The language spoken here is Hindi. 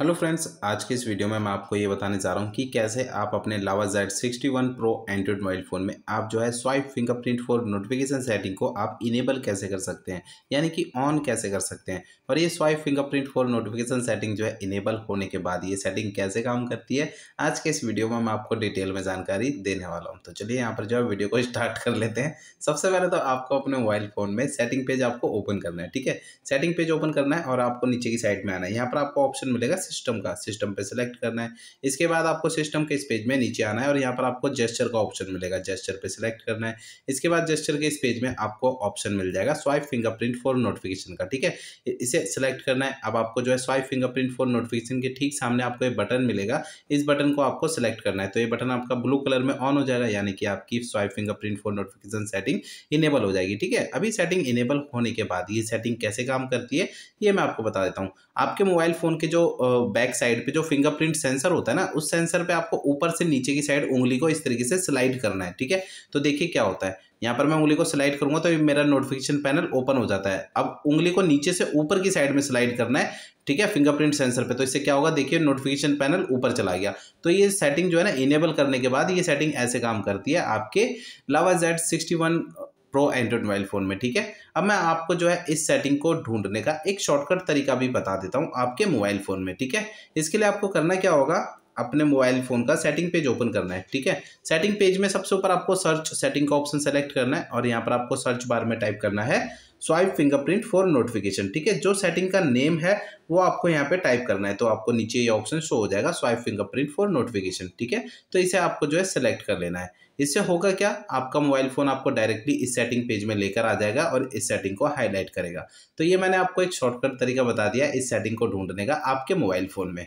हेलो फ्रेंड्स आज के इस वीडियो में मैं आपको ये बताने जा रहा हूँ कि कैसे आप अपने Lava Z sixty one pro Android mobile phone में आप जो है swipe fingerprint for notification setting को आप इनेबल कैसे कर सकते हैं यानी कि ऑन कैसे कर सकते हैं और ये swipe fingerprint for notification setting जो है इनेबल होने के बाद ये सेटिंग कैसे काम करती है आज के इस वीडियो में मैं आपको डिटेल में जानकारी देने वाला हूँ तो चलिए यहाँ पर जो है वीडियो को स्टार्ट कर लेते हैं सबसे पहले तो आपको अपने मोबाइल फ़ोन में सेटिंग पेज आपको ओपन करना है ठीक है सेटिंग पेज ओपन करना है और आपको नीचे की साइड में आना है यहाँ पर आपको ऑप्शन मिलेगा सिस्टम का सिस्टम पे सिलेक्ट करना है इसके बाद आपको सिस्टम के इस पेज में नीचे आना है और यहाँ पर आपको जेस्चर का ऑप्शन मिलेगा जेस्चर पे सिलेक्ट करना है इसके बाद जेस्चर के इस पेज में आपको ऑप्शन मिल जाएगा स्वाइप फिंगरप्रिंट फॉर नोटिफिकेशन का ठीक है इसे सिलेक्ट करना है अब आपको जो है स्वाइप फिंगरप्रिंट फॉर नोटिफिकेशन के ठीक सामने आपको ये बटन मिलेगा इस बटन को आपको सिलेक्ट करना है तो ये बटन आपका ब्लू कलर में ऑन हो जाएगा यानी कि आपकी swipe fingerprint for notification setting enable हो जाएगी ठीक है अभी सेटिंग इनेबल होने के बाद ये सेटिंग कैसे काम करती है ये मैं आपको बता देता हूँ आपके मोबाइल फ़ोन के जो बैक साइड पे जो फिंगरप्रिंट सेंसर होता है ना उस सेंसर पे आपको ऊपर से नीचे की साइड उंगली को इस तरीके से स्लाइड करना है ठीक है तो देखिए क्या होता है यहाँ पर मैं उंगली को स्लाइड करूंगा तो मेरा नोटिफिकेशन पैनल ओपन हो जाता है अब उंगली को नीचे से ऊपर की साइड में स्लाइड करना है ठीक है फिंगरप्रिंट सेंसर पे तो इससे क्या होगा देखिए नोटिफिकेशन पैनल ऊपर चला गया तो ये सेटिंग जो है ना इनेबल करने के बाद ये सेटिंग ऐसे काम करती है आपके Lava Z sixty one pro Android mobile phone में ठीक है अब मैं आपको जो है इस सेटिंग को ढूंढने का एक शॉर्टकट तरीका भी बता देता हूँ आपके मोबाइल फ़ोन में ठीक है इसके लिए आपको करना क्या होगा अपने मोबाइल फ़ोन का सेटिंग पेज ओपन करना है ठीक है सेटिंग पेज में सबसे ऊपर आपको सर्च सेटिंग का ऑप्शन सेलेक्ट करना है और यहाँ पर आपको सर्च बार में टाइप करना है स्वाइप फिंगरप्रिंट फॉर नोटिफिकेशन ठीक है जो सेटिंग का नेम है वो आपको यहाँ पे टाइप करना है तो आपको नीचे ये ऑप्शन शो हो जाएगा स्वाइप फिंगरप्रिंट फॉर नोटिफिकेशन ठीक है तो इसे आपको जो है सेलेक्ट कर लेना है इससे होगा क्या आपका मोबाइल फ़ोन आपको डायरेक्टली इस सेटिंग पेज में लेकर आ जाएगा और इस सेटिंग को हाईलाइट करेगा तो ये मैंने आपको एक शॉर्टकट तरीका बता दिया इस सेटिंग को ढूंढने का आपके मोबाइल फ़ोन में